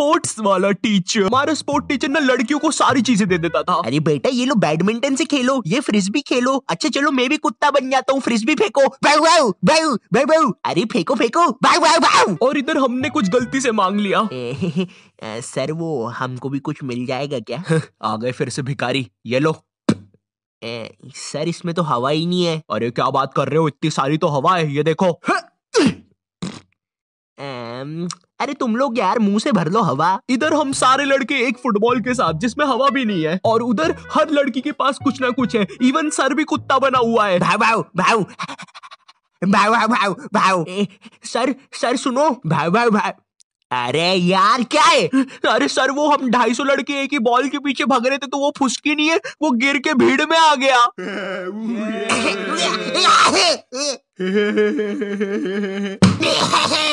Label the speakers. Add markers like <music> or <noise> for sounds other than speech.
Speaker 1: sports वाला teacher हमारा sport teacher ना लड़कियों को सारी चीजें दे देता था अरे बेटा ये लो बैडमिंटन से खेलो ये फ्रिज भी खेलो अच्छा चलो मैं भी कुत्ता बन जाता हूँ फ्रिज भी फेंको भाई भाई भाई भाई भाई अरे फेंको फेंको भाई भाई भाई और इधर हमने कुछ गलती से मांग लिया <laughs> सर वो हमको भी कुछ मिल जाएगा क्या <laughs> आ गए फिर से भिखारी ये लो ए, सर इसमें तो हवा ही नहीं है अरे क्या बात कर रहे हो इतनी सारी तो हवा है ये देखो <laughs> अरे तुम लोग यार मुंह से भर लो हवा इधर हम सारे लड़के एक फुटबॉल के साथ जिसमें हवा भी नहीं है और उधर हर लड़की के पास कुछ ना कुछ है इवन सर भी कुत्ता बना हुआ है भाव भाव भाव भाव भाव भाव भाव सर सर सुनो भाव भाव भाव अरे यार क्या है अरे सर वो हम ढाई सौ लड़के एक ही बॉल के पीछे भाग रहे थे तो वो फुसकी नहीं है वो गिर के भीड़ में आ गया